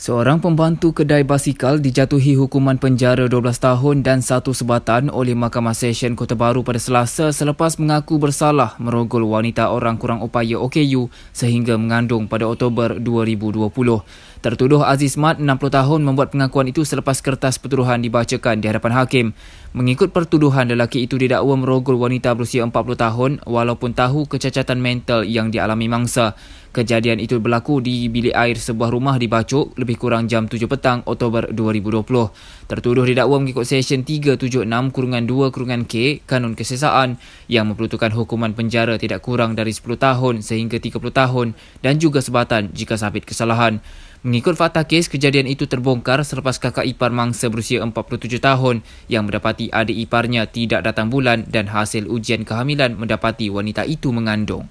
Seorang pembantu kedai basikal dijatuhi hukuman penjara 12 tahun dan satu sebatan oleh Mahkamah Session Kota Baru pada Selasa selepas mengaku bersalah merogol wanita orang kurang upaya OKU sehingga mengandung pada Oktober 2020. Tertuduh Aziz Mat, 60 tahun, membuat pengakuan itu selepas kertas pertuduhan dibacakan di hadapan hakim. Mengikut pertuduhan, lelaki itu didakwa merogol wanita berusia 40 tahun walaupun tahu kecacatan mental yang dialami mangsa. Kejadian itu berlaku di bilik air sebuah rumah di Bacok lebih kurang jam 7 petang Oktober 2020. Tertuduh didakwa mengikut Sesyen 376 kurungan 2 kurungan K Kanun Kesesaan yang memerlukan hukuman penjara tidak kurang dari 10 tahun sehingga 30 tahun dan juga sebatan jika sabit kesalahan. Mengikut fakta kes, kejadian itu terbongkar selepas kakak ipar mangsa berusia 47 tahun yang mendapati adik iparnya tidak datang bulan dan hasil ujian kehamilan mendapati wanita itu mengandung.